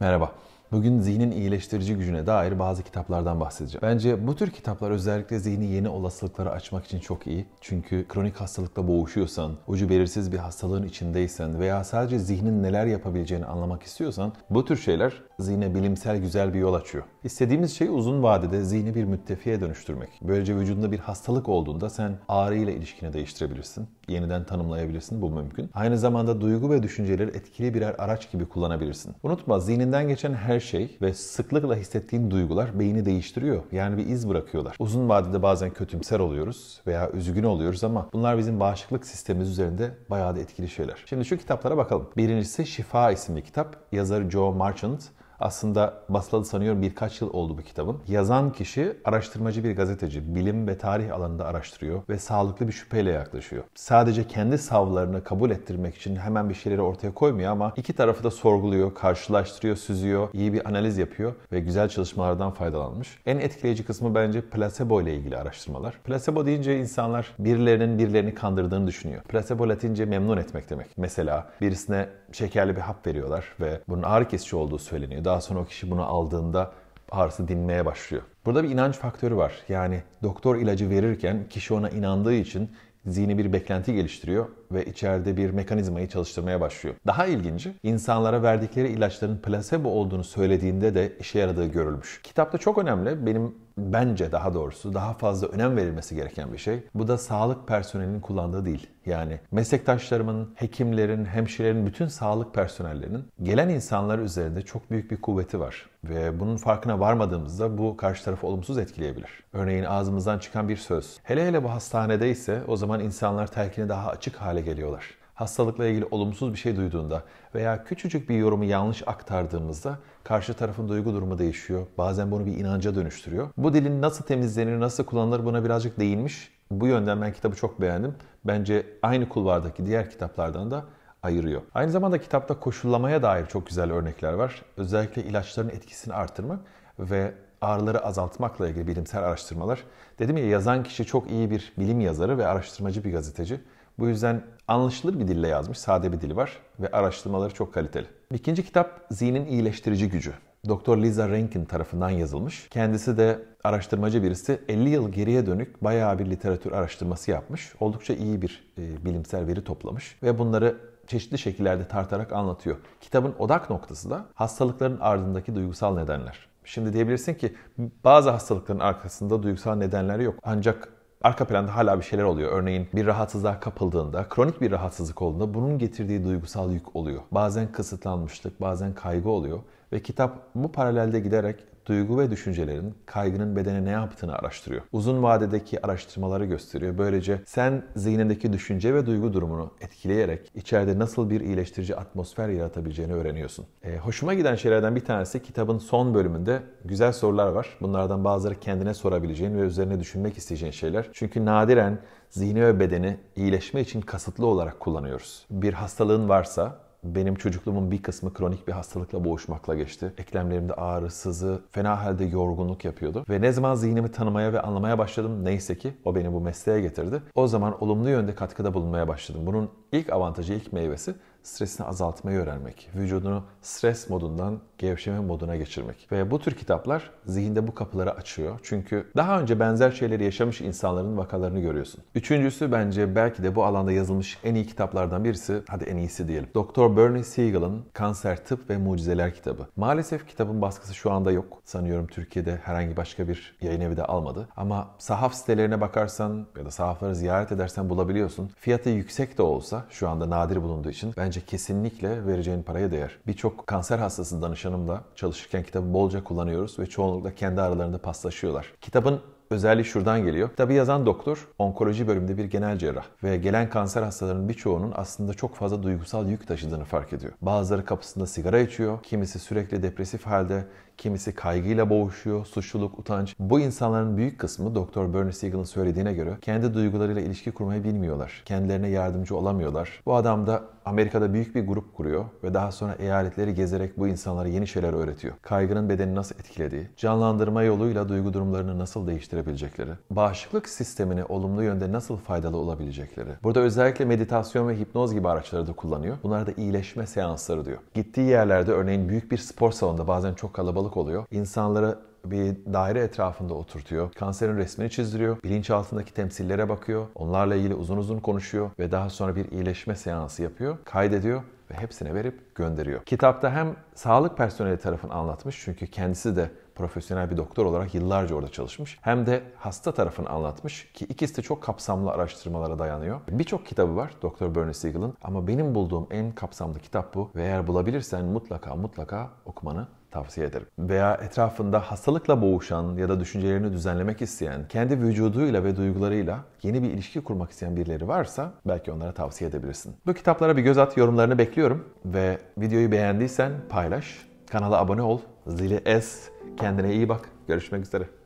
Merhaba. Bugün zihnin iyileştirici gücüne dair bazı kitaplardan bahsedeceğim. Bence bu tür kitaplar özellikle zihni yeni olasılıklara açmak için çok iyi. Çünkü kronik hastalıkla boğuşuyorsan, ucu belirsiz bir hastalığın içindeysen veya sadece zihnin neler yapabileceğini anlamak istiyorsan bu tür şeyler zihne bilimsel güzel bir yol açıyor. İstediğimiz şey uzun vadede zihni bir müttefiye dönüştürmek. Böylece vücudunda bir hastalık olduğunda sen ağrı ile ilişkini değiştirebilirsin. Yeniden tanımlayabilirsin. Bu mümkün. Aynı zamanda duygu ve düşünceleri etkili birer araç gibi kullanabilirsin. Unutma zihninden geçen her her şey ve sıklıkla hissettiğin duygular beyni değiştiriyor. Yani bir iz bırakıyorlar. Uzun vadede bazen kötümser oluyoruz veya üzgün oluyoruz ama bunlar bizim bağışıklık sistemimiz üzerinde bayağı da etkili şeyler. Şimdi şu kitaplara bakalım. Birincisi Şifa isimli kitap. Yazarı Joe Marchant aslında basıladı sanıyorum birkaç yıl oldu bu kitabın. Yazan kişi araştırmacı bir gazeteci. Bilim ve tarih alanında araştırıyor ve sağlıklı bir şüpheyle yaklaşıyor. Sadece kendi savlarını kabul ettirmek için hemen bir şeyleri ortaya koymuyor ama iki tarafı da sorguluyor, karşılaştırıyor, süzüyor, iyi bir analiz yapıyor ve güzel çalışmalardan faydalanmış. En etkileyici kısmı bence placebo ile ilgili araştırmalar. Placebo deyince insanlar birilerinin birilerini kandırdığını düşünüyor. Placebo latince memnun etmek demek. Mesela birisine şekerli bir hap veriyorlar ve bunun ağrı kesici olduğu söyleniyor daha sonra o kişi bunu aldığında ağrısı dinmeye başlıyor. Burada bir inanç faktörü var. Yani doktor ilacı verirken kişi ona inandığı için zihni bir beklenti geliştiriyor ve içeride bir mekanizmayı çalıştırmaya başlıyor. Daha ilginci insanlara verdikleri ilaçların plasebo olduğunu söylediğinde de işe yaradığı görülmüş. Kitapta çok önemli benim bence daha doğrusu daha fazla önem verilmesi gereken bir şey. Bu da sağlık personelinin kullandığı değil. Yani meslektaşlarımın, hekimlerin, hemşirelerin, bütün sağlık personellerinin gelen insanlar üzerinde çok büyük bir kuvveti var. Ve bunun farkına varmadığımızda bu karşı tarafı olumsuz etkileyebilir. Örneğin ağzımızdan çıkan bir söz. Hele hele bu hastanede ise o zaman insanlar telkini daha açık hale hale geliyorlar. Hastalıkla ilgili olumsuz bir şey duyduğunda veya küçücük bir yorumu yanlış aktardığımızda karşı tarafın duygu durumu değişiyor. Bazen bunu bir inanca dönüştürüyor. Bu dilin nasıl temizlenir, nasıl kullanılır buna birazcık değinmiş. Bu yönden ben kitabı çok beğendim. Bence aynı kulvardaki diğer kitaplardan da ayırıyor. Aynı zamanda kitapta koşullamaya dair çok güzel örnekler var. Özellikle ilaçların etkisini artırmak ve ağrıları azaltmakla ilgili bilimsel araştırmalar. Dedim ya yazan kişi çok iyi bir bilim yazarı ve araştırmacı bir gazeteci. Bu yüzden anlaşılır bir dille yazmış, sade bir dili var ve araştırmaları çok kaliteli. İkinci kitap Zihnin İyileştirici Gücü. Doktor Lisa Rankin tarafından yazılmış. Kendisi de araştırmacı birisi 50 yıl geriye dönük bayağı bir literatür araştırması yapmış. Oldukça iyi bir e, bilimsel veri toplamış ve bunları çeşitli şekillerde tartarak anlatıyor. Kitabın odak noktası da hastalıkların ardındaki duygusal nedenler. Şimdi diyebilirsin ki bazı hastalıkların arkasında duygusal nedenler yok. Ancak arka planda hala bir şeyler oluyor. Örneğin bir rahatsızlığa kapıldığında, kronik bir rahatsızlık olduğunda bunun getirdiği duygusal yük oluyor. Bazen kısıtlanmışlık, bazen kaygı oluyor ve kitap bu paralelde giderek duygu ve düşüncelerin kaygının bedene ne yaptığını araştırıyor. Uzun vadedeki araştırmaları gösteriyor. Böylece sen zihnindeki düşünce ve duygu durumunu etkileyerek içeride nasıl bir iyileştirici atmosfer yaratabileceğini öğreniyorsun. E, hoşuma giden şeylerden bir tanesi kitabın son bölümünde güzel sorular var. Bunlardan bazıları kendine sorabileceğin ve üzerine düşünmek isteyeceğin şeyler. Çünkü nadiren zihni ve bedeni iyileşme için kasıtlı olarak kullanıyoruz. Bir hastalığın varsa benim çocukluğumun bir kısmı kronik bir hastalıkla boğuşmakla geçti. Eklemlerimde ağrı, sızı, fena halde yorgunluk yapıyordu. Ve ne zaman zihnimi tanımaya ve anlamaya başladım neyse ki o beni bu mesleğe getirdi. O zaman olumlu yönde katkıda bulunmaya başladım. Bunun ilk avantajı, ilk meyvesi stresini azaltmayı öğrenmek, vücudunu stres modundan gevşeme moduna geçirmek. Ve bu tür kitaplar zihinde bu kapıları açıyor. Çünkü daha önce benzer şeyleri yaşamış insanların vakalarını görüyorsun. Üçüncüsü bence belki de bu alanda yazılmış en iyi kitaplardan birisi, hadi en iyisi diyelim. Doktor Bernie Siegel'ın Kanser Tıp ve Mucizeler kitabı. Maalesef kitabın baskısı şu anda yok. Sanıyorum Türkiye'de herhangi başka bir yayın evi de almadı. Ama sahaf sitelerine bakarsan ya da sahafları ziyaret edersen bulabiliyorsun. Fiyatı yüksek de olsa şu anda nadir bulunduğu için ben bence kesinlikle vereceğin paraya değer. Birçok kanser hastası danışanımla çalışırken kitabı bolca kullanıyoruz ve çoğunlukla kendi aralarında paslaşıyorlar. Kitabın özelliği şuradan geliyor. Kitabı yazan doktor onkoloji bölümünde bir genel cerrah ve gelen kanser hastalarının birçoğunun aslında çok fazla duygusal yük taşıdığını fark ediyor. Bazıları kapısında sigara içiyor, kimisi sürekli depresif halde, kimisi kaygıyla boğuşuyor, suçluluk, utanç. Bu insanların büyük kısmı Doktor Bernie Siegel'ın söylediğine göre kendi duygularıyla ilişki kurmayı bilmiyorlar. Kendilerine yardımcı olamıyorlar. Bu adam da Amerika'da büyük bir grup kuruyor ve daha sonra eyaletleri gezerek bu insanlara yeni şeyler öğretiyor. Kaygının bedeni nasıl etkilediği, canlandırma yoluyla duygu durumlarını nasıl değiştirebilecekleri, bağışıklık sistemini olumlu yönde nasıl faydalı olabilecekleri. Burada özellikle meditasyon ve hipnoz gibi araçları da kullanıyor. Bunlar da iyileşme seansları diyor. Gittiği yerlerde örneğin büyük bir spor salonunda bazen çok kalabalık hastalık oluyor. İnsanları bir daire etrafında oturtuyor. Kanserin resmini çizdiriyor. Bilinçaltındaki temsillere bakıyor. Onlarla ilgili uzun uzun konuşuyor ve daha sonra bir iyileşme seansı yapıyor. Kaydediyor ve hepsine verip gönderiyor. Kitapta hem sağlık personeli tarafını anlatmış çünkü kendisi de profesyonel bir doktor olarak yıllarca orada çalışmış. Hem de hasta tarafını anlatmış ki ikisi de çok kapsamlı araştırmalara dayanıyor. Birçok kitabı var Doktor Bernie Siegel'ın ama benim bulduğum en kapsamlı kitap bu ve eğer bulabilirsen mutlaka mutlaka okumanı tavsiye ederim. Veya etrafında hastalıkla boğuşan ya da düşüncelerini düzenlemek isteyen, kendi vücuduyla ve duygularıyla yeni bir ilişki kurmak isteyen birileri varsa belki onlara tavsiye edebilirsin. Bu kitaplara bir göz at, yorumlarını bekliyorum ve videoyu beğendiysen paylaş, kanala abone ol, zili es, kendine iyi bak, görüşmek üzere.